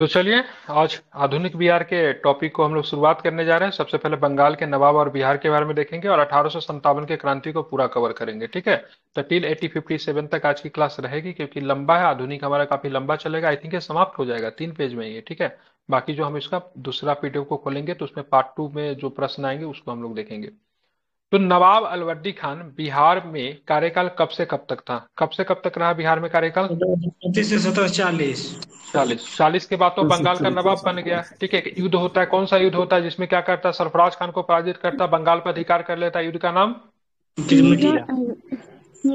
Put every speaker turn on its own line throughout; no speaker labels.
तो चलिए आज आधुनिक बिहार के टॉपिक को हम लोग शुरुआत करने जा रहे हैं सबसे पहले बंगाल के नवाब और बिहार के बारे में देखेंगे और अठारह के क्रांति को पूरा कवर करेंगे ठीक है तो टिल एटी फिफ्टी सेवन तक आज की क्लास रहेगी क्योंकि लंबा है आधुनिक हमारा काफी लंबा चलेगा आई थिंक ये समाप्त हो जाएगा तीन पेज में ये ठीक है बाकी जो हम इसका दूसरा पीडीएफ को खोलेंगे तो उसमें पार्ट टू में जो प्रश्न आएंगे उसको हम लोग देखेंगे तो नवाब अलवड्डी खान बिहार में कार्यकाल कब से कब तक था कब से कब तक रहा बिहार में कार्यकाल से सत्रह चालीस चालीस चालीस के बाद तो बंगाल का नवाब बन गया ठीक है युद्ध होता है कौन सा युद्ध होता है जिसमें क्या करता है सरफराज खान को पराजित करता बंगाल पर अधिकार कर लेता युद्ध का नाम
गिरमिटिया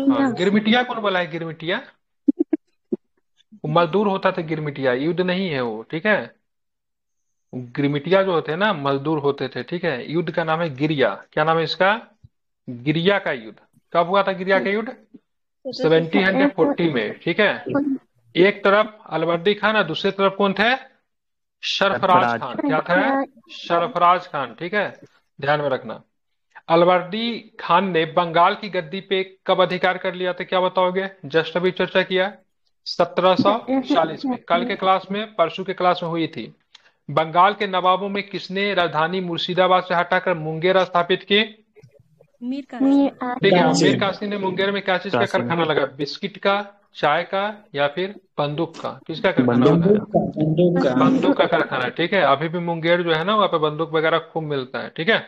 हाँ, गिरमिटिया कौन बोला है गिरमिटिया मजदूर होता था गिरमिटिया युद्ध नहीं है वो ठीक है ग्रिमिटिया जो होते हैं ना मजदूर होते थे ठीक है युद्ध का नाम है गिरिया क्या नाम है इसका गिरिया का युद्ध कब हुआ था गिरिया का युद्ध सेवेंटी हंड्रेड फोर्टी में ठीक है एक तरफ अलवर्दी खान और दूसरी तरफ कौन थे शरफराज खान क्या था सरफराज खान ठीक है ध्यान में रखना अलवर्दी खान ने बंगाल की गद्दी पे कब अधिकार कर लिया था क्या बताओगे जस्ट अभी चर्चा किया सत्रह सौ चालीस में कल के क्लास में परसों के क्लास में हुई थी बंगाल के नवाबों में किसने राजधानी मुर्शिदाबाद से हटाकर मुंगेर स्थापित की ठीक है मीर कासिम ने मुंगेर में क्या चीज का कारखाना लगा बिस्किट का चाय का या फिर बंदूक का किसका कारखाना बंदूक का कारखाना ठीक है अभी भी मुंगेर जो है ना वहाँ पे बंदूक वगैरह खूब मिलता है ठीक है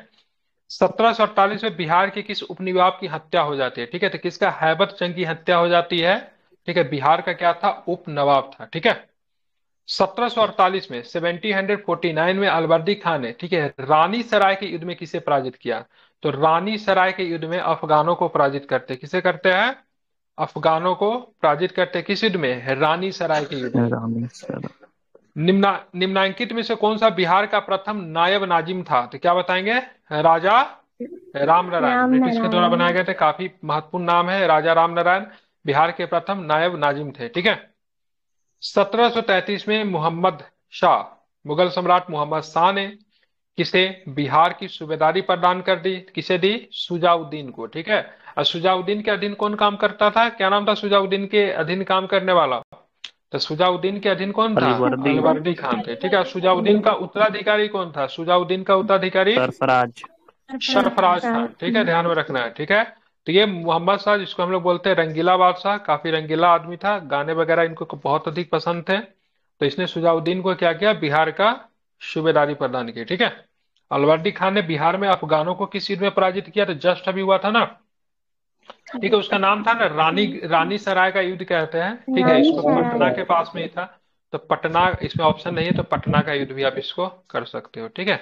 सत्रह सौ अड़तालीस में बिहार के किस उपनिवाब की हत्या हो जाती है ठीक है तो किसका हैबत चंग की हत्या हो जाती है ठीक है बिहार का क्या था उपनवाब था ठीक है 1748 में 1749 में अलबर्दी खान ने ठीक है रानी सराय के युद्ध में किसे पराजित किया तो रानी सराय के युद्ध में अफगानों को पराजित करते किसे करते हैं अफगानों को पराजित करते किस युद्ध में रानी सराय के युद्ध निम्ना निम्नांकित में से कौन सा बिहार का प्रथम नायब नाजिम था तो क्या बताएंगे राजा राम नारायण ब्रिटिश तो के द्वारा बनाए गए थे काफी महत्वपूर्ण नाम है राजा राम नारायण बिहार के प्रथम नायब नाजिम थे ठीक है 1733 में मोहम्मद शाह मुगल सम्राट मोहम्मद शाह ने किसे बिहार की सूबेदारी प्रदान कर दी किसे दी सुजाउद्दीन को ठीक है और सुजाउद्दीन के अधीन कौन काम करता था क्या नाम था सुजाउद्दीन के अधीन काम करने वाला तो सुजाउद्दीन के अधीन कौन था अलवर्दी खान थे ठीक है सुजाउद्दीन का उत्तराधिकारी कौन था सुजाउद्दीन का उत्तराधिकारी सरफराज सरफराज खान ठीक है ध्यान में रखना है ठीक है तो ये मोहम्मद शाह जिसको हम लोग बोलते हैं रंगीला बादशाह काफी रंगीला आदमी था गाने वगैरह इनको बहुत अधिक पसंद थे तो इसने सुजाउद्दीन को क्या किया बिहार का सूबेदारी प्रदान की ठीक है अलवर्दी खान ने बिहार में अफगानों को किस युद्ध में पराजित किया तो जस्ट अभी हुआ था ना ठीक है उसका नाम था ना रानी रानी सराय का युद्ध कहते हैं ठीक है इसको पटना के पास में ही था तो पटना इसमें ऑप्शन नहीं है तो पटना का युद्ध भी आप इसको कर सकते हो ठीक है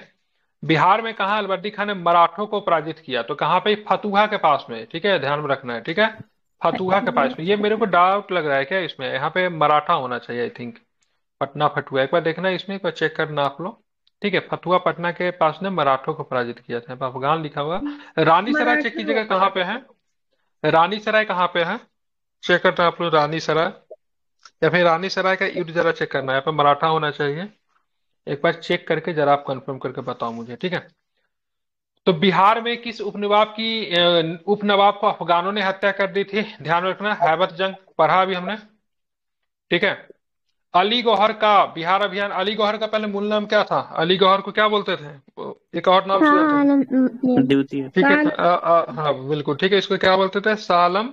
बिहार में कहा अलबर्टी खान ने मराठों को पराजित किया तो कहाँ पे फतुहा के पास में ठीक है ध्यान में रखना है ठीक है फतुहा के पास में ये मेरे को डाउट लग रहा है क्या इसमें यहाँ पे मराठा होना चाहिए आई थिंक पटना फतुहा एक बार देखना इसमें एक बार चेक करना आप लो ठीक है फतुहा पटना के पास ने मराठों को पराजित किया था अफगान लिखा हुआ रानी सराय चेक कीजिएगा कहाँ पे है रानी सराय कहाँ पे है चेक करना आप लोग रानी सराय या फिर रानी सराय का युद्ध जरा चेक करना है यहाँ पे मराठा होना चाहिए एक बार चेक करके जरा आप कंफर्म करके बताओ मुझे ठीक है तो बिहार में किस उपनवाब की उपनवाब को अफगानों ने हत्या कर दी थी ध्यान रखना हैबत जंग पढ़ा अभी हमने ठीक है अली गौहर का बिहार अभियान अली गौहर का पहले मूल नाम क्या था अली गौहर को क्या बोलते थे एक और नाम ठीक है हाँ बिल्कुल ठीक है इसको क्या बोलते थे सालम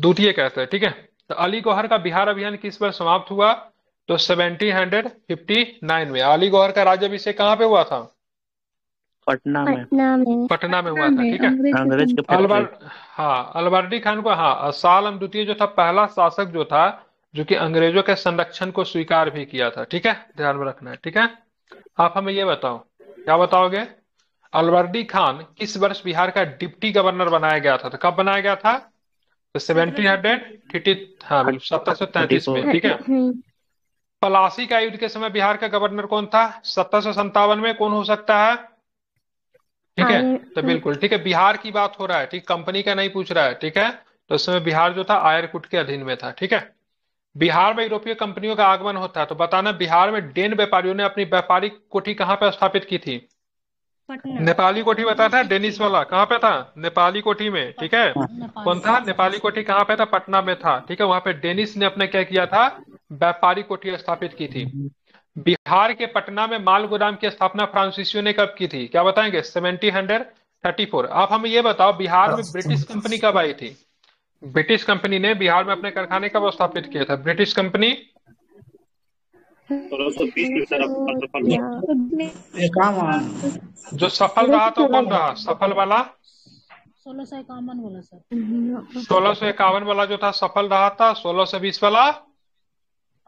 द्वितीय कहते हैं ठीक है तो अली गौहर का बिहार अभियान किस पर समाप्त हुआ तो 1759 में अलीगढ़ का राज्य अभिषेक कहाँ पे हुआ था पटना में पटना में हुआ था ठीक है अंग्रेज के अलबर हाँ अलबर्टी खान को हाँ सालम द्वितीय जो था पहला शासक जो था जो कि अंग्रेजों के संरक्षण को स्वीकार भी किया था ठीक है ध्यान में रखना है ठीक है आप हमें ये बताओ क्या बताओगे अलवर्दी खान किस वर्ष बिहार का डिप्टी गवर्नर बनाया गया था तो कब बनाया गया था तो सेवेंटीन हंड्रेड हाँ, थर्टी हाँ सत्रह सौ तैतीस में ठीक है हम्म। पलासी का युद्ध के समय बिहार का गवर्नर कौन था सत्रह में कौन हो सकता है ठीक है हाँ, तो बिल्कुल ठीक है बिहार की बात हो रहा है ठीक कंपनी का नहीं पूछ रहा है ठीक है तो उस समय बिहार जो था आयरकुट के अधीन में था ठीक है बिहार में यूरोपीय कंपनियों का आगमन होता है तो बताना बिहार में डेन व्यापारियों ने अपनी व्यापारिक कोठी कहाँ पे स्थापित की थी नेपाली कोठी बताया था डेनिस वाला कहाँ पे था नेपाली कोठी में ठीक है कौन था नेपाली कोठी कहाँ पे था पटना में था ठीक है वहां पे डेनिस ने अपने क्या किया था व्यापारी कोठी स्थापित की थी बिहार के पटना में माल गोदाम की स्थापना फ्रांसिसियो ने कब की थी क्या बताएंगे सेवेंटी हंड्रेड थर्टी फोर आप हमें ये बताओ बिहार में ब्रिटिश कंपनी कब आई थी ब्रिटिश कंपनी ने बिहार में अपने कारखाने कब स्थापित किया था ब्रिटिश कंपनी तो तो जो सफल रहा तो कौन रहा सफल वाला सोलह सौ इक्यावन वाला सर हम्म, सोलह सौ इक्यावन वाला जो था सफल रहा था सोलह सौ बीस वाला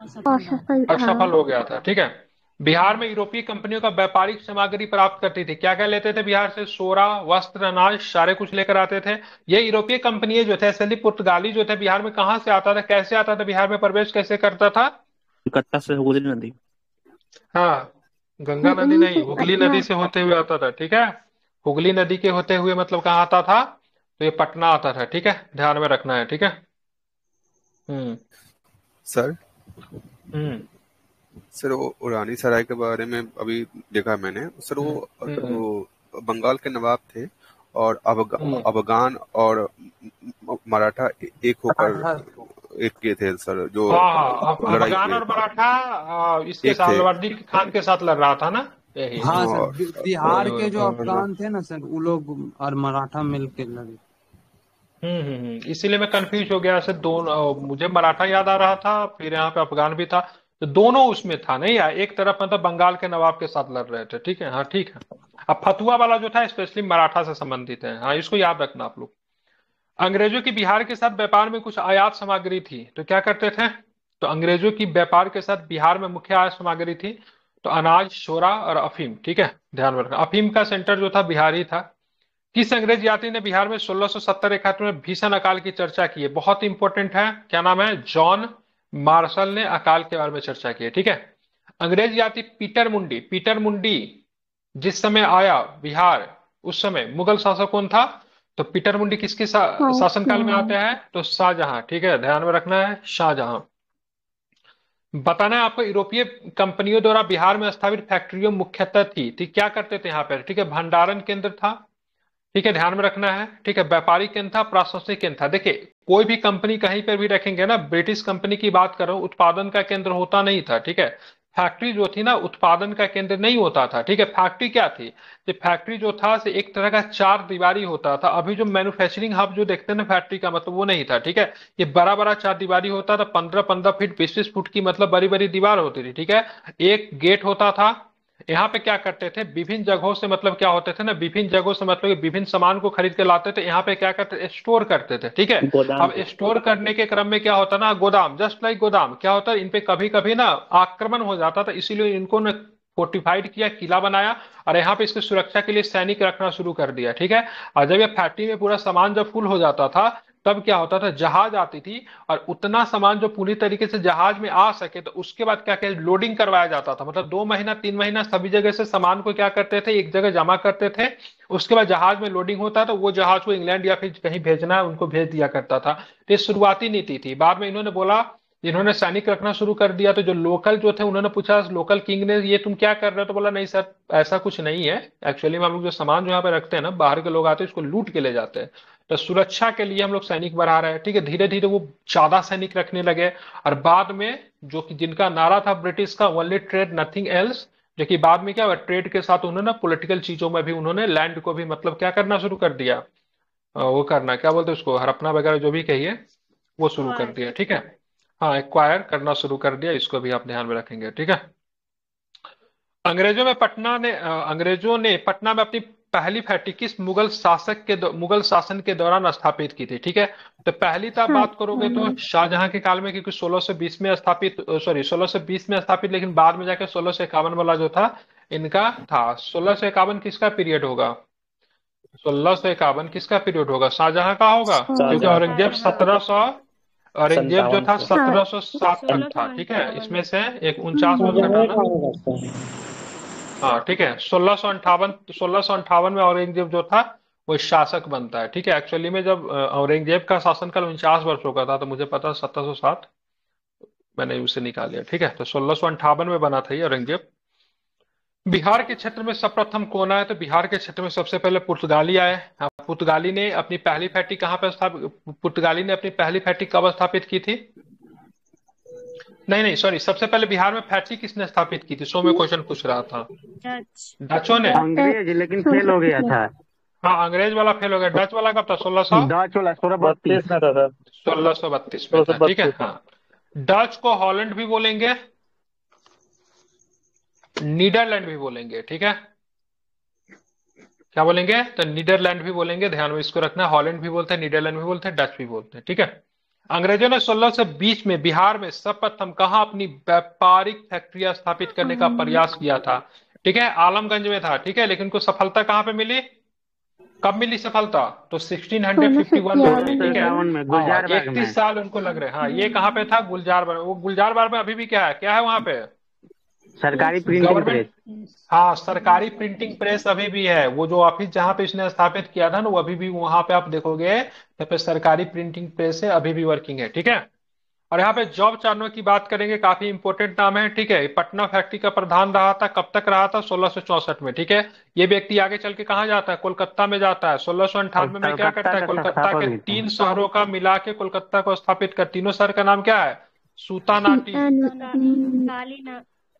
असफल हाँ। हो गया था ठीक है बिहार में यूरोपीय कंपनियों का व्यापारिक सामग्री प्राप्त करती थी क्या क्या लेते थे बिहार से सोरा वस्त्र अनाज सारे कुछ लेकर आते थे ये यूरोपीय कंपनियां जो थे स्पेशली पुर्तगाली जो थे बिहार में कहाँ से आता था कैसे आता था बिहार में प्रवेश कैसे करता था कलकत्ता से हुगली नदी हाँ गंगा नदी हम्म, नहीं तो हुगली नदी से होते हुए आता था ठीक है हुगली नदी के होते हुए मतलब कहाँ आता था तो ये पटना आता था ठीक है ध्यान में रखना है ठीक है हम्म सर हम्म। सर वो रानी सराय के बारे में अभी देखा मैंने सर वो, हम्म, हम्म, बंगाल के नवाब थे और अफगान अबगा, और मराठा एक होकर हाँ, हाँ। एक के थे सर जो हाँ, अफगान और मराठा इसके साथ वर्दी खान के साथ लड़ रहा था ना हाँ सर बिहार के जो अफगान थे ना सर वो लोग और मराठा मिलकर लड़े हम्म, हम्म हम्म इसीलिए मैं कंफ्यूज हो गया ऐसे दोनों मुझे मराठा याद आ रहा था फिर यहाँ पे अफगान भी था तो दोनों उसमें था नहीं यार एक तरफ मतलब बंगाल के नवाब के साथ लड़ रहे थे ठीक है हाँ ठीक है अब फतुआ वाला जो था स्पेशली मराठा से संबंधित है हाँ इसको याद रखना आप लोग अंग्रेजों की बिहार के साथ व्यापार में कुछ आयात सामग्री थी तो क्या करते थे तो अंग्रेजों की व्यापार के साथ बिहार में मुख्य आयात सामग्री थी तो अनाज शोरा और अफीम ठीक है ध्यान में रखना अफीम का सेंटर जो था बिहार ही था किस अंग्रेज यात्री ने बिहार में सोलह सत्तर इकहत्तर में भीषण अकाल की चर्चा की है बहुत इंपॉर्टेंट है क्या नाम है जॉन मार्शल ने अकाल के बारे में चर्चा की है ठीक है अंग्रेज यात्री पीटर मुंडी पीटर मुंडी जिस समय आया बिहार उस समय मुगल शासक कौन था तो पीटर मुंडी किसके शासन शासनकाल में आते हैं तो शाहजहां ठीक है ध्यान में रखना है शाहजहां बताना है आपको यूरोपीय कंपनियों द्वारा बिहार में स्थापित फैक्ट्रियों मुख्यतः थी थी क्या करते थे यहाँ पर ठीक है भंडारण केंद्र था ठीक है ध्यान में रखना है ठीक है व्यापारी केंद्र था प्रशासनिक केंद्र था देखिए कोई भी कंपनी कहीं पर भी रखेंगे ना ब्रिटिश कंपनी की बात करो उत्पादन का केंद्र होता नहीं था ठीक है फैक्ट्री जो थी ना उत्पादन का केंद्र नहीं होता था ठीक है फैक्ट्री क्या थी ये तो फैक्ट्री जो था से एक तरह का चार दीवारी होता था अभी जो मैन्युफैक्चरिंग हब जो देखते हैं ना फैक्ट्री का मतलब वो नहीं था ठीक है ये बड़ा बड़ा चार दीवारी होता था पंद्रह पंद्रह फीट बीस बीस फुट की मतलब बड़ी बड़ी दीवार होती थी ठीक है एक गेट होता था यहाँ पे क्या करते थे विभिन्न जगहों से मतलब क्या होते थे ना विभिन्न जगहों से मतलब विभिन्न सामान को खरीद के लाते थे यहाँ पे क्या करते स्टोर करते थे ठीक है अब स्टोर करने के क्रम में क्या होता ना गोदाम जस्ट लाइक गोदाम क्या होता है इनपे कभी कभी ना आक्रमण हो जाता था इसीलिए इनको ना फोर्टिफाइड किया किला बनाया और यहाँ पे इसकी सुरक्षा के लिए सैनिक रखना शुरू कर दिया ठीक है और जब यह फैक्ट्री में पूरा सामान जब फुल हो जाता था तब क्या होता था जहाज आती थी और उतना सामान जो पूरी तरीके से जहाज में आ सके तो उसके बाद क्या क्या लोडिंग करवाया जाता था मतलब दो महीना तीन महीना सभी जगह से सामान को क्या करते थे एक जगह जमा करते थे उसके बाद जहाज में लोडिंग होता था वो जहाज को इंग्लैंड या फिर कहीं भेजना है उनको भेज दिया करता था तो ये शुरुआती नीति थी बाद में इन्होंने बोला इन्होंने सैनिक रखना शुरू कर दिया तो जो लोकल जो थे उन्होंने पूछा लोकल किंग ने ये तुम क्या कर रहे हो तो बोला नहीं सर ऐसा कुछ नहीं है एक्चुअली हम लोग जो सामान जो यहाँ पे रखते हैं ना बाहर के लोग आते हैं उसको लूट के ले जाते हैं तो सुरक्षा के लिए हम लोग सैनिक बढ़ा रहे हैं ठीक है धीरे धीरे वो ज्यादा सैनिक रखने लगे और बाद में जो कि जिनका नारा था ब्रिटिश का ओनली ट्रेड नथिंग एल्स जो कि बाद में क्या हुआ ट्रेड के साथ उन्होंने पोलिटिकल चीजों में भी उन्होंने लैंड को भी मतलब क्या करना शुरू कर दिया वो करना क्या बोलते उसको हड़पना वगैरह जो भी कहिए वो शुरू हाँ, कर दिया ठीक है हाँ एक्वायर करना शुरू कर दिया इसको भी आप ध्यान में रखेंगे ठीक है अंग्रेजों में पटना ने अंग्रेजों ने पटना में अपनी पहली फैक्ट्री किस मुगल शासक के मुगल शासन के दौरान स्थापित की थी ठीक है तो पहली तो हाँ। बात करोगे तो शाहजहां के काल में क्योंकि 1620 में स्थापित सॉरी 1620 में स्थापित लेकिन बाद में जाकर सोलह सौ इक्यावन वाला जो था इनका था सोलह सौ इक्यावन किसका पीरियड होगा सोलह सौ इक्यावन किसका पीरियड होगा शाहजहां का होगा क्योंकि औरंगजेब सत्रह सौ औरंगजेब जो था सत्रह सौ सात तक हाँ, था ठीक है इसमें से एक उनचास में घटाना हाँ ठीक है सोलह सौ अंठावन सोलह सौ अंठावन में औरंगजेब जो था वो शासक बनता है ठीक है एक्चुअली में जब औरंगजेब का शासनकाल उनचास वर्षों का था तो मुझे पता सत्रह सौ सात मैंने उसे निकाल लिया ठीक है तो सोलह सौ अंठावन में बना था ये औरंगजेब बिहार के क्षेत्र में सर्वप्रथम कौन आया तो बिहार के क्षेत्र में सबसे पहले पुर्तगाली आए हाँ, पुर्तगाली ने अपनी पहली फैक्ट्री कहाँ पर पुर्तगाली ने अपनी पहली फैक्ट्री कब स्थापित की थी नहीं नहीं सॉरी सबसे पहले बिहार में फैक्ट्री किसने स्थापित की थी सो में क्वेश्चन पूछ रहा था अच्छा। डचो ने अंग्रेज लेकिन फेल हो गया था हाँ अंग्रेज वाला फेल हो गया डच वाला कब था सोलह सौ सोलह बत्तीस में था सोलह सौ बत्तीस में ठीक है हाँ। डच को हॉलैंड भी बोलेंगे नीदरलैंड भी बोलेंगे ठीक है क्या बोलेंगे तो नीदरलैंड भी बोलेंगे ध्यान में इसको रखना हॉलैंड भी बोलते हैं नीदरलैंड भी बोलते हैं डच भी बोलते हैं ठीक है अंग्रेजों ने सोलह सौ बीस में बिहार में सर्वप्रथम कहा अपनी व्यापारिक फैक्ट्रिया स्थापित करने का प्रयास किया था ठीक है आलमगंज में था ठीक है लेकिन उनको सफलता कहाँ पे मिली कब मिली सफलता तो 1651 में ठीक है हाँ, इकतीस साल उनको लग रहे हैं हाँ ये कहाँ पे था गुलजार बार वो गुलजार बार में अभी भी क्या है क्या है वहां पे सरकारी प्रिंटिंग प्रेस हाँ सरकारी प्रिंटिंग प्रेस अभी भी है वो जो ऑफिस जहाँ पे इसने स्थापित किया था ना वो अभी भी वहां पे आप देखोगे तो पे सरकारी प्रिंटिंग प्रेस है अभी भी वर्किंग है ठीक है और यहाँ पे जॉब चार्नो की बात करेंगे काफी इंपोर्टेंट नाम है ठीक है पटना फैक्ट्री का प्रधान रहा था कब तक रहा था सोलह में ठीक है ये व्यक्ति आगे चल के कहाँ जाता है कोलकाता में जाता है सोलह में क्या करता है कोलकाता के तीन शहरों का मिला के कोलकाता को स्थापित कर तीनों शहर का नाम क्या है सूतानाटी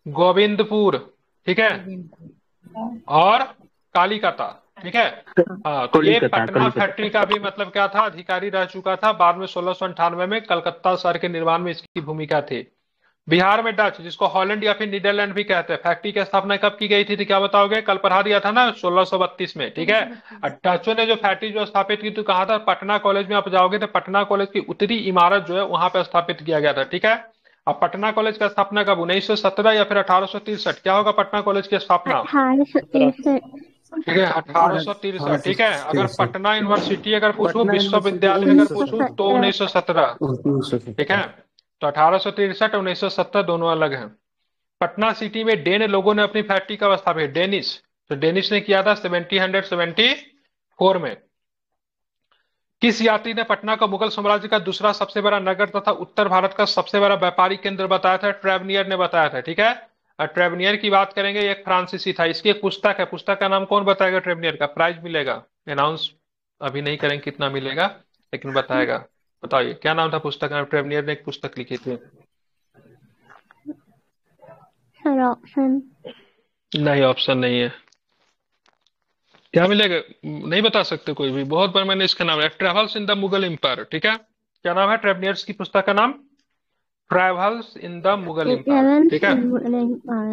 गोविंदपुर ठीक है और कालीकाता ठीक है हाँ तो ये पटना फैक्ट्री का भी मतलब क्या था अधिकारी रह चुका था बाद में सोलह अंठानवे में कलकत्ता शहर के निर्माण में इसकी भूमिका थी बिहार में डच जिसको हॉलैंड या फिर नीदरलैंड भी कहते हैं फैक्ट्री की स्थापना कब की गई थी तो क्या बताओगे कल पढ़ा दिया था ना सोलह में ठीक है डचों ने जो फैक्ट्री जो स्थापित की तो कहा था पटना कॉलेज में आप जाओगे तो पटना कॉलेज की उत्तरी इमारत जो है वहां पर स्थापित किया गया था ठीक है अब पटना कॉलेज का स्थापना कब उन्नीस सौ सत्रह या फिर अठारह सौ तिरसठ क्या होगा पटना कॉलेज की स्थापना ठीक है अठारह सौ तिरसठ ठीक है अगर पटना यूनिवर्सिटी अगर पूछू विश्वविद्यालय अगर पूछू तो उन्नीस सौ सत्रह ठीक है तो अठारह सौ तिरसठ उन्नीस सौ सत्तर दोनों अलग है पटना सिटी में डेन लोगों ने अपनी फैक्ट्री कब स्थापित डेनिस तो डेनिस ने किया था सेवेंटी हंड्रेड सेवेंटी फोर में किस यात्री ने पटना को मुगल साम्राज्य का दूसरा सबसे बड़ा नगर तथा उत्तर भारत का सबसे बड़ा व्यापारी केंद्र बताया था ट्रेवनियर ने बताया था ठीक है ट्रेवनियर की बात करेंगे एक फ्रांसीसी था इसकी एक पुस्तक है पुस्तक का नाम कौन बताएगा ट्रेवनियर का प्राइज मिलेगा अनाउंस अभी नहीं करेंगे कितना मिलेगा लेकिन बताएगा बताइए क्या नाम था पुस्तक का ट्रेवनियर ने एक पुस्तक लिखी थी नहीं ऑप्शन नहीं है क्या मिलेगा नहीं बता सकते कोई भी बहुत बार मैंने इसका नाम है Travels in the Mughal Empire ठीक है क्या नाम है ट्रेवनियर्स की पुस्तक का नाम Travels in the Mughal Empire ठीक है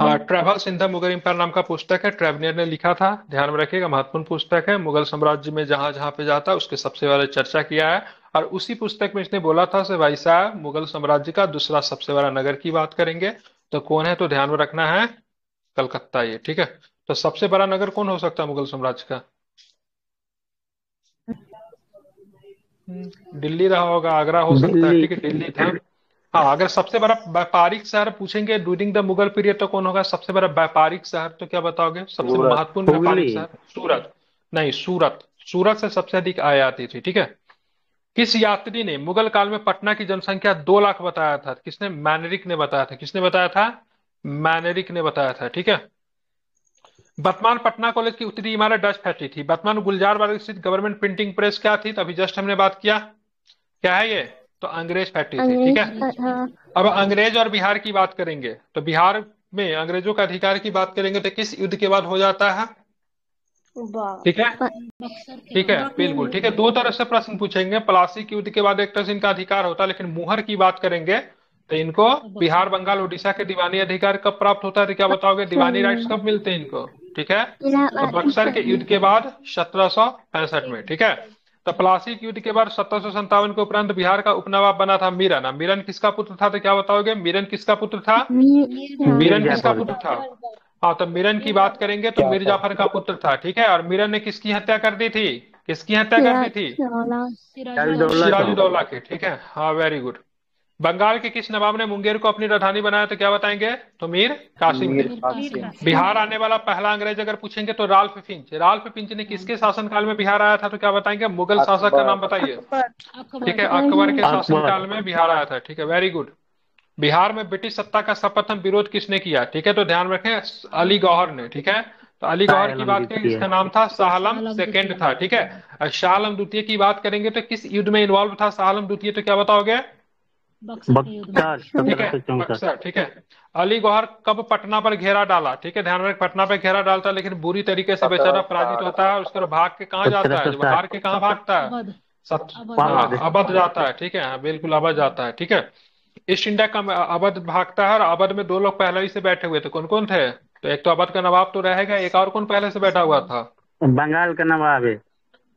हाँ Travels in the Mughal Empire नाम का पुस्तक है ट्रेवनियर ने लिखा था ध्यान में रखिएगा महत्वपूर्ण पुस्तक है मुगल साम्राज्य में जहां जहां पे जाता उसके सबसे पहले चर्चा किया है और उसी पुस्तक में इसने बोला था भाई साहब मुगल साम्राज्य का दूसरा सबसे बड़ा नगर की बात करेंगे तो कौन है तो ध्यान में रखना है कलकत्ता ये ठीक है तो सबसे बड़ा नगर कौन हो सकता है मुगल साम्राज्य का हम्म। दिल्ली रहा होगा आगरा हो सकता है ठीक है दिल्ली था हाँ अगर सबसे बड़ा व्यापारिक शहर पूछेंगे ड्यूरिंग द मुगल पीरियड तो कौन होगा सबसे बड़ा व्यापारिक शहर तो क्या बताओगे सबसे महत्वपूर्ण व्यापारिक शहर सूरत नहीं सूरत सूरत से सबसे अधिक आय आती थी ठीक है किस यात्री ने मुगल काल में पटना की जनसंख्या दो लाख बताया था किसने मैनरिक ने बताया था किसने बताया था मैनरिक ने बताया था ठीक है वर्तमान पटना कॉलेज की उत्तरी इमारत डच फैक्ट्री थी वर्तमान गुलजार बाग स्थित गवर्नमेंट प्रिंटिंग प्रेस क्या थी तो अभी जस्ट हमने बात किया क्या है ये तो अंग्रेज फैक्ट्री थी ठीक है हाँ, हाँ। अब अंग्रेज और बिहार की बात करेंगे तो बिहार में अंग्रेजों का अधिकार की बात करेंगे तो किस युद्ध के बाद हो जाता है ठीक है ठीक है बिल्कुल ठीक है दो तरह से प्रश्न पूछेंगे पलासी के युद्ध के बाद एक तरह से इनका अधिकार होता है लेकिन मुहर की बात करेंगे तो इनको अच्छा। बिहार बंगाल उड़ीसा के दीवानी अधिकार कब प्राप्त होता है तो क्या अच्छा। बताओगे दीवानी राइट्स कब मिलते हैं इनको ठीक है तो बक्सर के युद्ध के बाद सत्रह में ठीक है तो प्लासिक युद्ध के बाद सत्रह के उपरांत बिहार का उपनवाब बना था मीरन मीरन किसका पुत्र था तो क्या बताओगे मीरन किसका पुत्र था मीरन किसका पुत्र था हाँ तो मिरन की बात करेंगे तो मीर जाफर का पुत्र था ठीक है और मीरन ने किसकी हत्या कर दी थी किसकी हत्या कर दी थी सिराजुद्दौला की ठीक है हाँ वेरी गुड बंगाल के किस नवाब ने मुंगेर को अपनी राजधानी बनाया तो क्या बताएंगे तो मीर कासिम बिहार आने वाला पहला अंग्रेज अगर पूछेंगे तो राल्फ फिंच राल्फ फिंच ने किसके शासनकाल में बिहार आया था तो क्या बताएंगे मुगल शासक का नाम बताइए ठीक है अकबर के शासनकाल में बिहार आया था ठीक है वेरी गुड बिहार में ब्रिटिश सत्ता का सर्वप्रथम विरोध किसने किया ठीक है तो ध्यान रखें अली गौहर ने ठीक है तो अली गौहर की बात करें इसका नाम था शाहलम सेकेंड था ठीक है शाहलम द्वितीय की बात करेंगे तो किस युद्ध में इन्वॉल्व था शाहम द्वितीय तो क्या बताओगे बक्सर ठीक है बक्सर ठीक है अली गौहर कब पटना पर घेरा डाला ठीक है ध्यान रख पटना पर घेरा डालता लेकिन बुरी तरीके से तो बेचारा पराजित तो होता है उसके भाग के कहाँ जाता है बाहर तो के कहाँ भागता है अवध हाँ, जाता है ठीक है हाँ, बिल्कुल अवध जाता है ठीक है ईस्ट इंडिया का अवध भागता है और अवध में दो लोग पहले ही से बैठे हुए थे कौन कौन थे तो एक तो अवध का नवाब तो रहेगा एक और कौन पहले से बैठा हुआ था बंगाल का नवाब है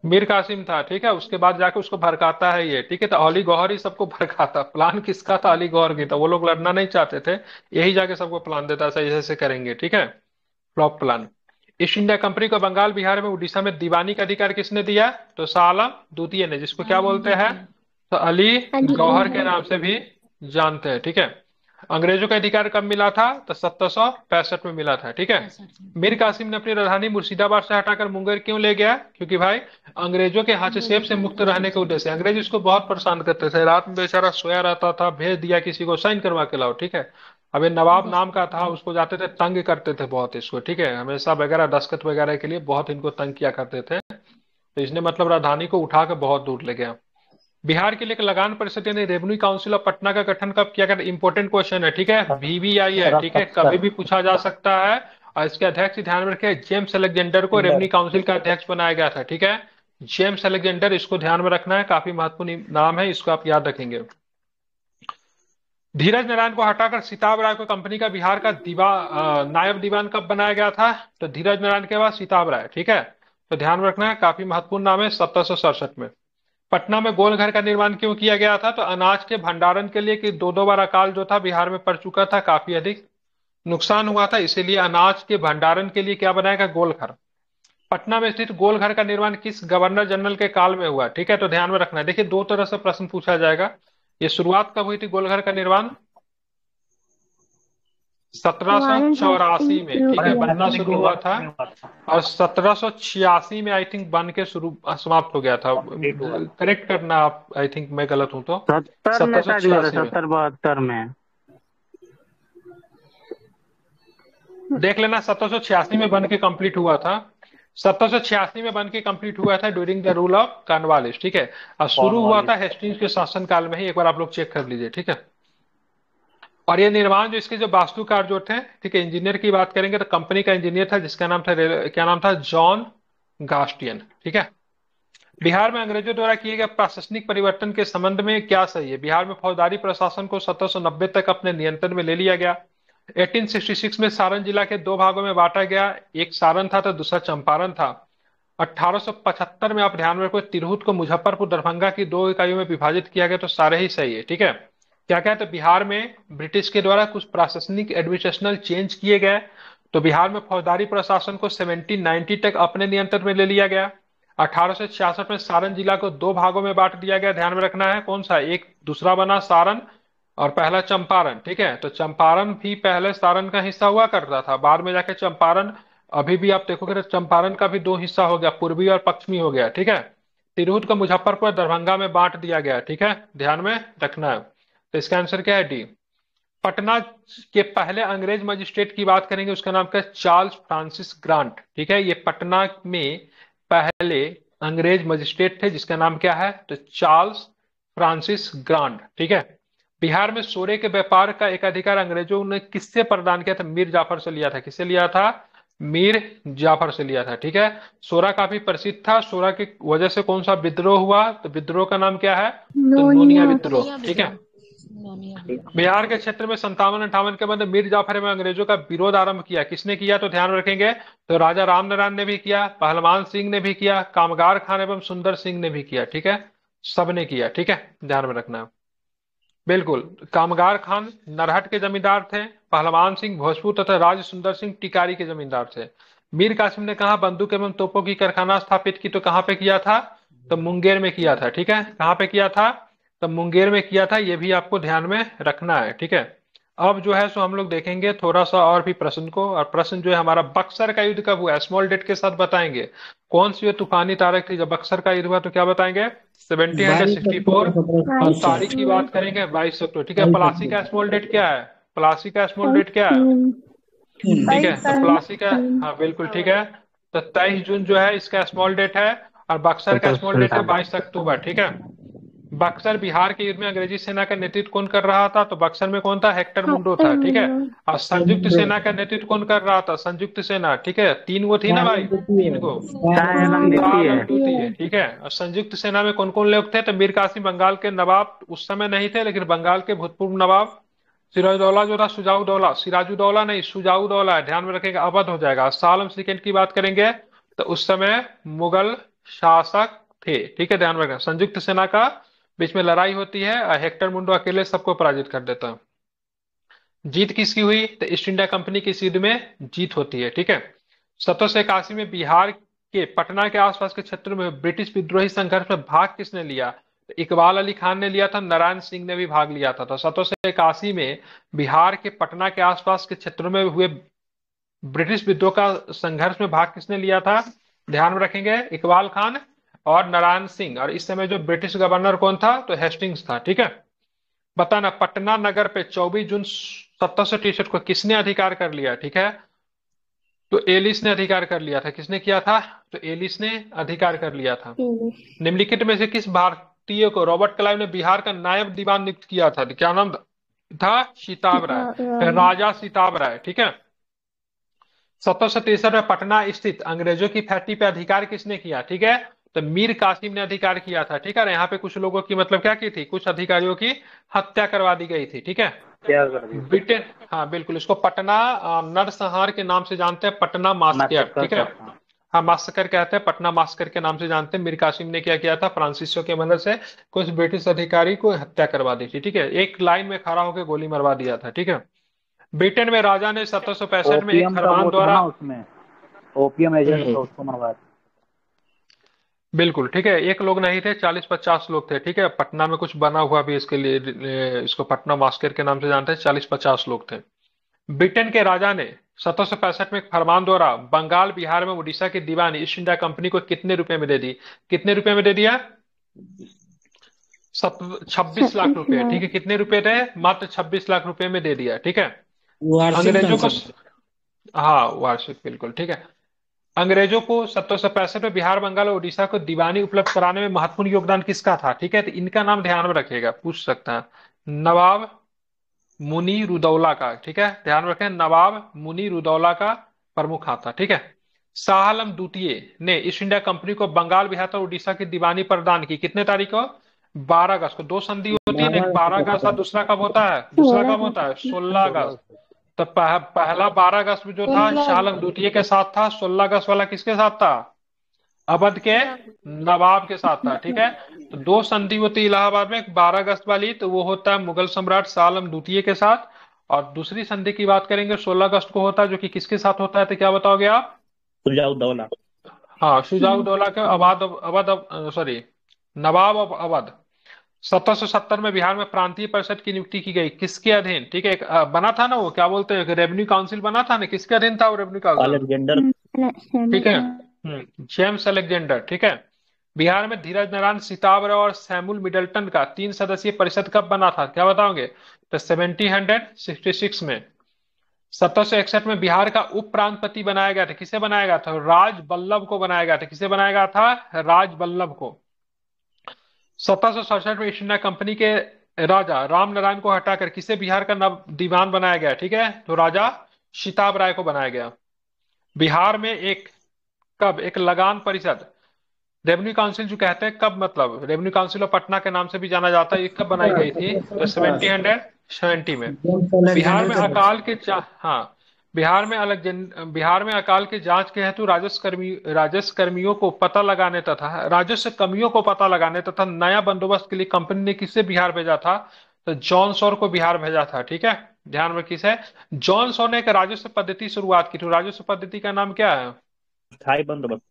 मीर कासिम था ठीक है उसके बाद जाके उसको भड़काता है ये ठीक है तो अली गौहर ही सबको भड़काता प्लान किसका था अली गौहर की था वो लोग लड़ना नहीं चाहते थे यही जाके सबको प्लान देता था ऐसे करेंगे ठीक है flop plan East India Company को बंगाल बिहार में उड़ीसा में दीवानी का अधिकार किसने दिया तो सालम द्वितीय ने जिसको क्या बोलते हैं हाँ तो अली हाँ गौहर के हाँ नाम से भी जानते हैं ठीक है अंग्रेजों का अधिकार कब मिला था तो सत्रह में मिला था ठीक है मीर कासिम ने अपनी राजधानी मुर्शिदाबाद से हटाकर मुंगेर क्यों ले गया क्योंकि भाई अंग्रेजों के हाथ सेब से मुक्त रहने के उद्देश्य अंग्रेज इसको बहुत परेशान करते थे रात में बेचारा सोया रहता था भेज दिया किसी को साइन करवा के लाओ ठीक है अब नवाब नाम का था उसको जाते थे तंग करते थे बहुत इसको ठीक है हमेशा वगैरह दस्खत वगैरह के लिए बहुत इनको तंग किया करते थे तो इसने मतलब राजधानी को उठा के बहुत दूर ले गया बिहार के लिए एक लगान परिषद यानी रेवेन्यू काउंसिल ऑफ पटना का गठन कब किया गया इंपोर्टेंट क्वेश्चन है ठीक है वीवीआई हाँ। है ठीक है कभी भी पूछा जा सकता है और इसके अध्यक्ष ध्यान में रखे जेम्स अलेक्जेंडर को रेवेन्यू काउंसिल का अध्यक्ष बनाया गया था ठीक है जेम्स अलेक्जेंडर इसको ध्यान में रखना है काफी महत्वपूर्ण नाम है इसको आप याद रखेंगे धीरज नारायण को हटाकर सीताब राय को कंपनी का बिहार का दीवा नायब दीवान कब बनाया गया था तो धीरज नारायण के बाद सीताब राय ठीक है तो ध्यान में रखना है काफी महत्वपूर्ण नाम है सत्रह में पटना में गोलघर का निर्माण क्यों किया गया था तो अनाज के भंडारण के लिए कि दो दो बार अकाल जो था बिहार में पड़ चुका था काफी अधिक नुकसान हुआ था इसीलिए अनाज के भंडारण के लिए क्या बनाया गया गोलघर पटना में स्थित गोलघर का निर्माण किस गवर्नर जनरल के काल में हुआ ठीक है तो ध्यान में रखना है देखिए दो तरह से प्रश्न पूछा जाएगा ये शुरुआत कब हुई थी गोलघर का निर्माण सत्रह चौरासी में ठीक है बनना शुरू हुआ था और सत्रह छियासी में आई थिंक बन के शुरू समाप्त हो गया था करेक्ट करना आप आई थिंक मैं गलत हूँ तो सत्तर बहत्तर में देख लेना सत्रह छियासी में बन के कंप्लीट हुआ था सत्रह सौ छियासी में बन के कंप्लीट हुआ था during the rule of Cornwallis ठीक है और शुरू हुआ था हेस्टिंग के शासन काल में ही एक बार आप लोग चेक कर लीजिए ठीक है और ये निर्माण जो इसके जो वास्तुकार जो थे ठीक है इंजीनियर की बात करेंगे तो कंपनी का इंजीनियर था जिसका नाम था क्या नाम था जॉन गास्टियन ठीक है बिहार में अंग्रेजों द्वारा किए गए प्रशासनिक परिवर्तन के संबंध में क्या सही है बिहार में फौजदारी प्रशासन को 1790 तक अपने नियंत्रण में ले लिया गया 1866 में सारण जिला के दो भागों में बांटा गया एक सारण था तो दूसरा चंपारण था 1875 में आप ध्यान में रखो तिरहुत को मुजफ्फरपुर दरभंगा की दो इकाइयों में विभाजित किया गया तो सारे ही सही है ठीक है क्या क्या तो बिहार में ब्रिटिश के द्वारा कुछ प्रशासनिक एडमिनिस्ट्रेशनल चेंज किए गए तो बिहार में फौजदारी प्रशासन को 1790 तक अपने नियंत्रण में ले लिया गया अठारह में सारण जिला को दो भागों में बांट दिया गया ध्यान में रखना है कौन सा एक दूसरा बना सारण और पहला चंपारण ठीक है तो चंपारण भी पहले सारण का हिस्सा हुआ करता था बाद में जाके चंपारण अभी भी आप देखोगे तो चंपारण का भी दो हिस्सा हो गया पूर्वी और पश्चिमी हो गया ठीक है तिरहुत को मुजफ्फरपुर दरभंगा में बांट दिया गया ठीक है ध्यान में रखना है तो इसका आंसर क्या है डी पटना के पहले अंग्रेज मजिस्ट्रेट की बात करेंगे उसका नाम क्या चार्ल्स फ्रांसिस ग्रांट ठीक है ये पटना में पहले अंग्रेज मजिस्ट्रेट थे जिसका नाम क्या है तो चार्ल्स फ्रांसिस ग्रांट ठीक है बिहार में सोरे के व्यापार का एक अधिकार अंग्रेजों ने किससे प्रदान किया था मीर जाफर से लिया था किससे लिया था मीर जाफर से लिया था ठीक है सोरा काफी प्रसिद्ध था सोरा की वजह से कौन सा विद्रोह हुआ तो विद्रोह का नाम क्या है तो नोनिया विद्रोह ठीक है बिहार के क्षेत्र में संतावन अंठावन के बाद मीर जाफर में अंग्रेजों का विरोध आरंभ किया किसने किया तो ध्यान रखेंगे तो राजा राम नारायण ने भी किया पहलवान सिंह ने भी किया कामगार खान एवं सुंदर सिंह ने भी किया ठीक है सबने किया ठीक है ध्यान में रखना बिल्कुल कामगार खान नरहट के जमींदार थे पहलवान सिंह भोजपुर तथा राज सुंदर सिंह टिकारी के जमींदार थे मीर कासिम ने कहा बंदूक एवं तोपों की कारखाना स्थापित की तो कहाँ पे किया था तो मुंगेर में किया था ठीक है कहाँ पे किया था तब मुंगेर में किया था ये भी आपको ध्यान में रखना है ठीक है अब जो है सो हम लोग देखेंगे थोड़ा सा और भी प्रश्न को और प्रश्न जो है हमारा बक्सर का युद्ध कब हुआ स्मॉल डेट के साथ बताएंगे कौन सी तूफानी तारीख थी जब बक्सर का युद्ध हुआ तो क्या बताएंगे सेवेंटी हंड्रेड सिक्सटी फोर और तारीख की बात करेंगे बाईस अक्टूबर ठीक है प्लासी का स्मॉल डेट क्या है प्लासी का स्मॉल डेट क्या है ठीक है तो प्लासी का हाँ बिल्कुल ठीक है तो तेईस जून जो है इसका स्मॉल डेट है और बक्सर का स्मॉल डेट है बाईस अक्टूबर ठीक है बक्सर बिहार के युद्ध में अंग्रेजी सेना का नेतृत्व कौन कर रहा था तो बक्सर में कौन था हेक्टर मुंडो था ठीक है और संयुक्त सेना का नेतृत्व कौन कर रहा था संयुक्त सेना ठीक है तीन गो थी ना भाई तीन गो ठीक है और संयुक्त सेना में कौन कौन लोग थे तो मीर कासिम बंगाल के नवाब उस समय नहीं थे लेकिन बंगाल के भूतपूर्व नवाब सिराजुद्दौला जो था सुजाउदौला सिराजुद्दौला नहीं सुजाउदौला ध्यान में रखेगा अवध हो जाएगा सालम सिकेंड की बात करेंगे तो उस समय मुगल शासक थे ठीक है ध्यान में रखना संयुक्त सेना का बीच में लड़ाई होती है हेक्टर मुंडो अकेले सबको पराजित कर देता है जीत किसकी हुई तो ईस्ट इंडिया कंपनी की सीध में जीत होती है ठीक है सत्रह सौ इक्यासी में बिहार के पटना के आसपास के क्षेत्र में ब्रिटिश विद्रोही संघर्ष में भाग किसने लिया तो इकबाल अली खान ने लिया था नारायण सिंह ने भी भाग लिया था तो सत्रह सौ इक्यासी में बिहार के पटना के आसपास के क्षेत्रों में हुए ब्रिटिश विद्रोह का संघर्ष में भाग किसने लिया था ध्यान में रखेंगे इकबाल खान और नारायण सिंह और इस समय जो ब्रिटिश गवर्नर कौन था तो हेस्टिंग्स था ठीक है बताना पटना नगर पे 24 जून सत्रह को किसने अधिकार कर लिया ठीक है तो एलिस ने अधिकार कर लिया था किसने किया था तो एलिस ने अधिकार कर लिया था निम्नलिखित में से किस भारतीय को रॉबर्ट क्लाइव ने बिहार का नायब दीवान नियुक्त किया था तो क्या नाम था सीताब राय राजा सीताब राय ठीक है सत्रह में पटना स्थित अंग्रेजों की फैक्ट्री पे अधिकार किसने किया ठीक है तो मीर कासिम ने अधिकार किया था ठीक है यहाँ पे कुछ लोगों की मतलब क्या की थी कुछ अधिकारियों की हत्या करवा दी गई थी ठीक है ब्रिटेन हाँ बिल्कुल इसको पटना नरसंहार के नाम से जानते हैं पटना मास्कर ठीक है हाँ।, हाँ मास्कर कहते हैं पटना मास्कर के नाम से जानते हैं मीर कासिम ने क्या किया था फ्रांसिसो के मदद से कुछ ब्रिटिश अधिकारी को हत्या करवा दी थी ठीक है एक लाइन में खड़ा होकर गोली मरवा दिया था ठीक है ब्रिटेन में राजा ने सत्रह में एक फरमान द्वारा ओपीएम एजेंट हम्म। उसको मरवाया बिल्कुल ठीक है एक लोग नहीं थे चालीस पचास लोग थे ठीक है पटना में कुछ बना हुआ भी इसके लिए इसको पटना मास्केर के नाम से जानते हैं चालीस पचास लोग थे ब्रिटेन के राजा ने सत्रह सौ पैंसठ में एक फरमान द्वारा बंगाल बिहार में उड़ीसा की दीवान ईस्ट इंडिया कंपनी को कितने रुपए में दे दी कितने रुपए में दे दिया छब्बीस लाख रुपए ठीक है कितने रुपए थे मात्र छब्बीस लाख रुपए में दे दिया ठीक है अंग्रेजों को हाँ वार्षिक बिल्कुल ठीक है अंग्रेजों को सत्रह सौ पैंसठ में बिहार बंगाल और उड़ीसा को दीवानी उपलब्ध कराने में महत्वपूर्ण योगदान किसका था ठीक है तो इनका नाम ध्यान में रखिएगा पूछ सकते हैं नवाब मुनि रुदौला का ठीक है ध्यान रखें नवाब मुनि रुदौला का प्रमुख आता ठीक है शाहम द्वितीय ने ईस्ट इंडिया कंपनी को बंगाल बिहार और उड़ीसा की दीवानी प्रदान की कितने तारीख को बारह अगस्त को दो संधि होती है बारह अगस्त दूसरा कब होता है दूसरा कब होता है सोलह अगस्त तो पह, पहला बारह अगस्त में जो था शालक द्वितीय के साथ था सोलह अगस्त वाला किसके साथ था अवध के नवाब के साथ था ठीक है तो दो संधि होती इलाहाबाद में बारह अगस्त वाली तो वो होता है मुगल सम्राट सालम द्वितीय के साथ और दूसरी संधि की बात करेंगे सोलह अगस्त को होता है जो कि किसके साथ होता है तो क्या बताओगे आप सुजाउद्दौला हाँ सुजाउद्दौला के अवध अवध सॉरी नवाब अवध सत्रह में बिहार में प्रांतीय परिषद की नियुक्ति की गई किसके अधीन ठीक है बना था ना वो क्या बोलते हैं रेवेन्यू काउंसिल बना था ना किसके अधीन था वो रेवेन्यू काउंसिल ठीक है जेम्स हम्म, अलेक्जेंडर ठीक है बिहार में धीरज नारायण सितावरा और सैमुल मिडल्टन का तीन सदस्यीय परिषद कब बना था क्या बताओगे तो सेवेंटीन हंड्रेड सिक्सटी सिक्स में सत्रह सौ इकसठ में बिहार का उप प्रांतपति बनाया गया था किसे बनाया गया था राज बल्लभ को बनाया गया था किसे बनाया गया था राज बल्लभ को सत्रह में ईस्ट इंडिया कंपनी के राजा राम नारायण को हटाकर किसे बिहार का नव दीवान बनाया गया ठीक है तो राजा शिताब राय को बनाया गया बिहार में एक कब एक लगान परिषद रेवेन्यू काउंसिल जो कहते हैं कब मतलब रेवेन्यू काउंसिल ऑफ पटना के नाम से भी जाना जाता है ये कब बनाई गई थी तो सेवेंटी हंड्रेड सेवेंटी में बिहार में अकाल के हाँ बिहार में अलग जन बिहार में अकाल की जांच के हेतु राजस्व कर्मी राजस्व कर्मियों को पता लगाने तथा राजस्व कमियों को पता लगाने तथा नया बंदोबस्त के लिए कंपनी ने किसे बिहार भेजा था तो जॉन सोर को बिहार भेजा था ठीक है ध्यान में किस है जॉन सोर ने एक राजस्व पद्धति शुरुआत की थी राजस्व पद्धति का नाम क्या है स्थायी बंदोबस्त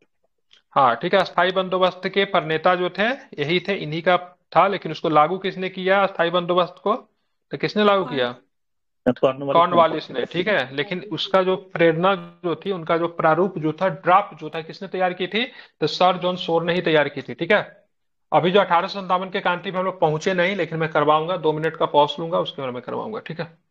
हाँ ठीक है स्थायी बंदोबस्त के पर नेता जो थे यही थे इन्हीं का था लेकिन उसको लागू किसने किया स्थायी बंदोबस्त को तो किसने लागू हाँ। किया तो कॉर्नवालिस ने ठीक है लेकिन उसका जो प्रेरणा जो थी उनका जो प्रारूप जो था ड्राफ्ट जो था किसने तैयार की थी तो सर जॉन सोर ने ही तैयार की थी ठीक है अभी जो अठारह के क्रांति में हम लोग पहुंचे नहीं लेकिन मैं करवाऊंगा दो मिनट का पॉज लूंगा उसके बाद में करवाऊंगा ठीक है